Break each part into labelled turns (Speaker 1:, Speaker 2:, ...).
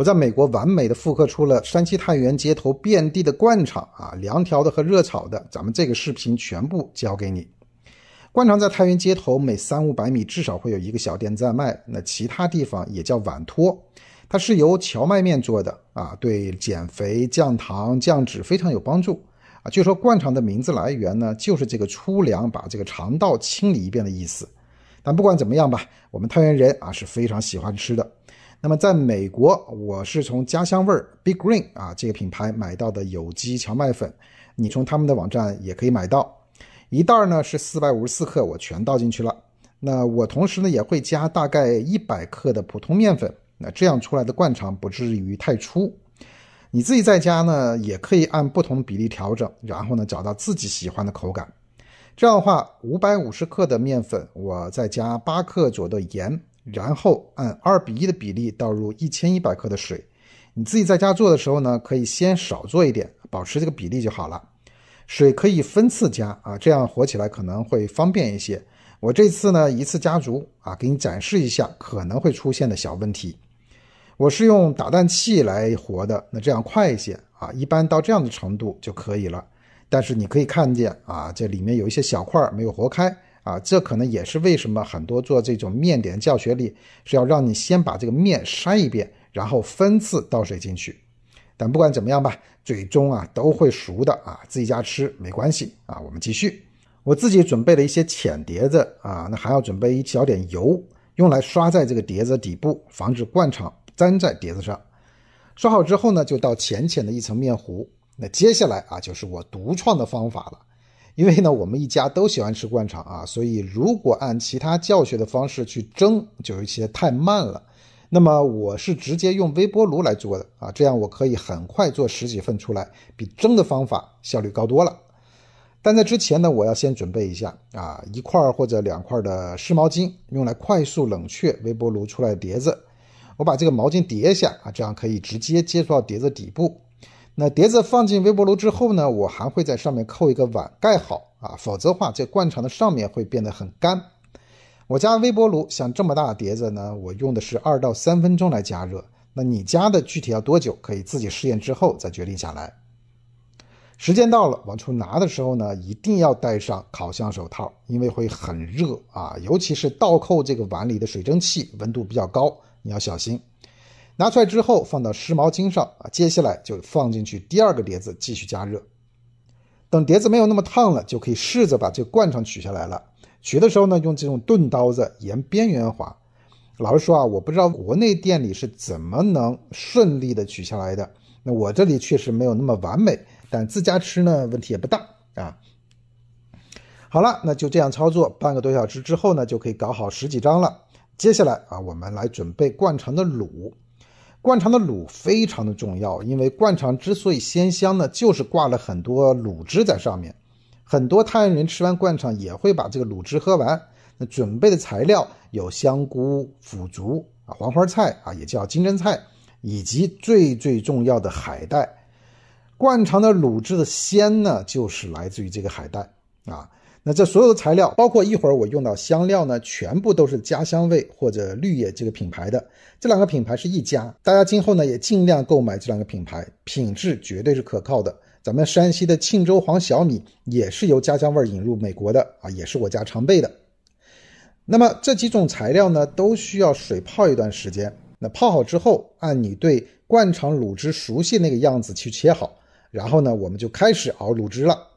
Speaker 1: 我在美国完美的复刻出了山西太原街头遍地的灌肠啊，凉调的和热炒的，咱们这个视频全部交给你。灌肠在太原街头每三五百米至少会有一个小店在卖，那其他地方也叫碗托，它是由荞麦面做的啊，对减肥、降糖、降脂非常有帮助啊。据说灌肠的名字来源呢，就是这个粗粮把这个肠道清理一遍的意思。但不管怎么样吧，我们太原人啊是非常喜欢吃的。那么在美国，我是从家乡味儿 Big Green 啊这个品牌买到的有机荞麦粉，你从他们的网站也可以买到，一袋儿呢是四百五十四克，我全倒进去了。那我同时呢也会加大概一百克的普通面粉，那这样出来的灌肠不至于太粗。你自己在家呢也可以按不同比例调整，然后呢找到自己喜欢的口感。这样的话，五百五十克的面粉，我再加八克左右的盐。然后按二比一的比例倒入一千一百克的水。你自己在家做的时候呢，可以先少做一点，保持这个比例就好了。水可以分次加啊，这样活起来可能会方便一些。我这次呢一次加足啊，给你展示一下可能会出现的小问题。我是用打蛋器来活的，那这样快一些啊。一般到这样的程度就可以了。但是你可以看见啊，这里面有一些小块没有活开。啊，这可能也是为什么很多做这种面点教学里是要让你先把这个面筛一遍，然后分次倒水进去。但不管怎么样吧，最终啊都会熟的啊，自己家吃没关系啊。我们继续，我自己准备了一些浅碟子啊，那还要准备一小点油，用来刷在这个碟子底部，防止灌肠粘在碟子上。刷好之后呢，就倒浅浅的一层面糊。那接下来啊，就是我独创的方法了。因为呢，我们一家都喜欢吃灌肠啊，所以如果按其他教学的方式去蒸，就有些太慢了。那么我是直接用微波炉来做的啊，这样我可以很快做十几份出来，比蒸的方法效率高多了。但在之前呢，我要先准备一下啊，一块或者两块的湿毛巾，用来快速冷却微波炉出来的碟子。我把这个毛巾叠一下啊，这样可以直接接触到碟子底部。那碟子放进微波炉之后呢，我还会在上面扣一个碗盖好啊，否则的话，这灌肠的上面会变得很干。我家微波炉像这么大碟子呢，我用的是二到三分钟来加热。那你家的具体要多久，可以自己试验之后再决定下来。时间到了，往出拿的时候呢，一定要戴上烤箱手套，因为会很热啊，尤其是倒扣这个碗里的水蒸气温度比较高，你要小心。拿出来之后，放到湿毛巾上啊，接下来就放进去第二个碟子，继续加热。等碟子没有那么烫了，就可以试着把这灌肠取下来了。取的时候呢，用这种钝刀子沿边缘划。老实说啊，我不知道国内店里是怎么能顺利的取下来的，那我这里确实没有那么完美，但自家吃呢，问题也不大啊。好了，那就这样操作。半个多小时之后呢，就可以搞好十几张了。接下来啊，我们来准备灌肠的卤。灌肠的卤非常的重要，因为灌肠之所以鲜香呢，就是挂了很多卤汁在上面。很多太原人吃完灌肠也会把这个卤汁喝完。那准备的材料有香菇、腐竹啊、黄花菜啊，也叫金针菜，以及最最重要的海带。灌肠的卤汁的鲜呢，就是来自于这个海带啊。那这所有的材料，包括一会儿我用到香料呢，全部都是家乡味或者绿野这个品牌的，这两个品牌是一家，大家今后呢也尽量购买这两个品牌，品质绝对是可靠的。咱们山西的庆州黄小米也是由家乡味引入美国的啊，也是我家常备的。那么这几种材料呢，都需要水泡一段时间。那泡好之后，按你对灌肠卤汁熟悉那个样子去切好，然后呢，我们就开始熬卤汁了。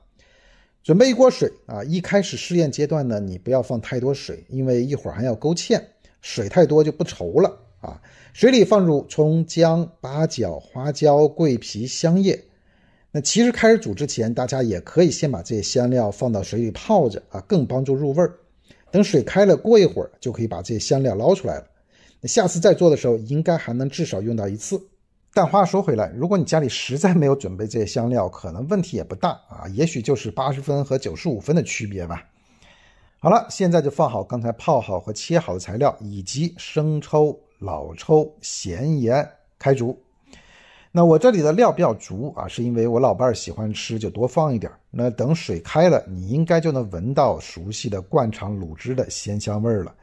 Speaker 1: 准备一锅水啊，一开始试验阶段呢，你不要放太多水，因为一会儿还要勾芡，水太多就不稠了啊。水里放入葱姜、八角、花椒、桂皮、香叶。那其实开始煮之前，大家也可以先把这些香料放到水里泡着啊，更帮助入味儿。等水开了过一会儿，就可以把这些香料捞出来了。那下次再做的时候，应该还能至少用到一次。但话说回来，如果你家里实在没有准备这些香料，可能问题也不大啊，也许就是八十分和九十五分的区别吧。好了，现在就放好刚才泡好和切好的材料，以及生抽、老抽、咸盐，开煮。那我这里的料比较足啊，是因为我老伴儿喜欢吃，就多放一点儿。那等水开了，你应该就能闻到熟悉的灌肠卤汁的鲜香味儿了。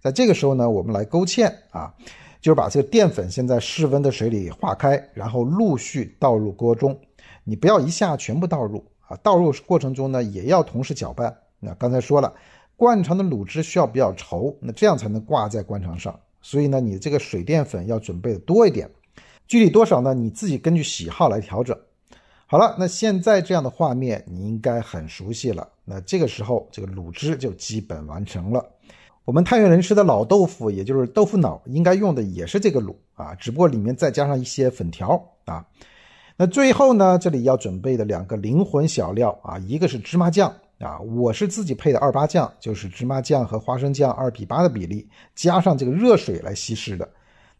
Speaker 1: 在这个时候呢，我们来勾芡啊。就是把这个淀粉先在室温的水里化开，然后陆续倒入锅中。你不要一下全部倒入啊，倒入过程中呢也要同时搅拌。那刚才说了，灌肠的卤汁需要比较稠，那这样才能挂在灌肠上。所以呢，你这个水淀粉要准备的多一点。具体多少呢？你自己根据喜好来调整。好了，那现在这样的画面你应该很熟悉了。那这个时候，这个卤汁就基本完成了。我们太原人吃的老豆腐，也就是豆腐脑，应该用的也是这个卤啊，只不过里面再加上一些粉条啊。那最后呢，这里要准备的两个灵魂小料啊，一个是芝麻酱啊，我是自己配的二八酱，就是芝麻酱和花生酱二比八的比例，加上这个热水来稀释的。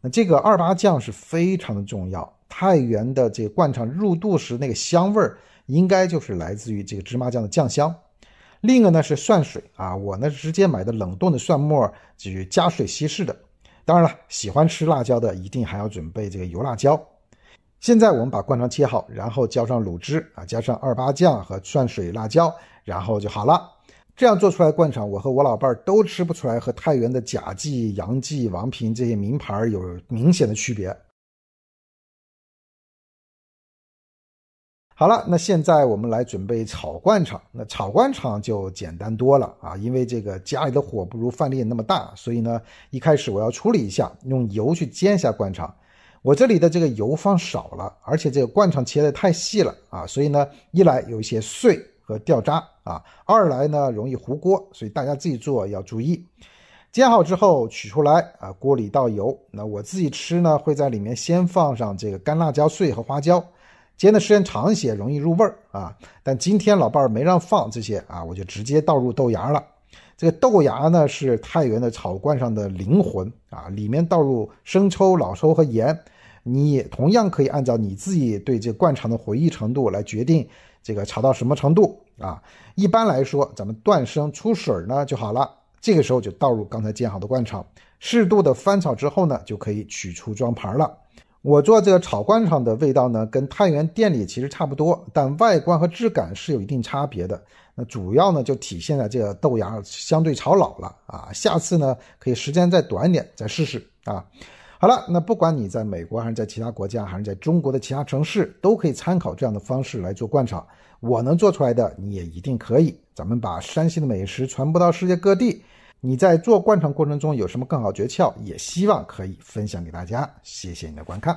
Speaker 1: 那这个二八酱是非常的重要，太原的这灌肠入肚时那个香味儿，应该就是来自于这个芝麻酱的酱香。另一个呢是蒜水啊，我呢直接买的冷冻的蒜末去加水稀释的。当然了，喜欢吃辣椒的一定还要准备这个油辣椒。现在我们把灌肠切好，然后浇上卤汁啊，加上二八酱和蒜水辣椒，然后就好了。这样做出来灌肠，我和我老伴儿都吃不出来和太原的贾记、杨记、王平这些名牌有明显的区别。好了，那现在我们来准备炒灌肠。那炒灌肠就简单多了啊，因为这个家里的火不如饭店那么大，所以呢，一开始我要处理一下，用油去煎一下灌肠。我这里的这个油放少了，而且这个灌肠切的太细了啊，所以呢，一来有一些碎和掉渣啊，二来呢容易糊锅，所以大家自己做要注意。煎好之后取出来啊，锅里倒油。那我自己吃呢，会在里面先放上这个干辣椒碎和花椒。煎的时间长一些，容易入味儿啊。但今天老伴儿没让放这些啊，我就直接倒入豆芽了。这个豆芽呢是太原的炒罐上的灵魂啊，里面倒入生抽、老抽和盐，你同样可以按照你自己对这灌肠的回忆程度来决定这个炒到什么程度啊。一般来说，咱们断生出水呢就好了。这个时候就倒入刚才煎好的灌肠，适度的翻炒之后呢，就可以取出装盘了。我做这个炒罐肠的味道呢，跟太原店里其实差不多，但外观和质感是有一定差别的。那主要呢就体现在这个豆芽相对炒老了啊，下次呢可以时间再短一点再试试啊。好了，那不管你在美国还是在其他国家，还是在中国的其他城市，都可以参考这样的方式来做灌肠。我能做出来的，你也一定可以。咱们把山西的美食传播到世界各地。你在做灌肠过程中有什么更好诀窍，也希望可以分享给大家。谢谢你的观看。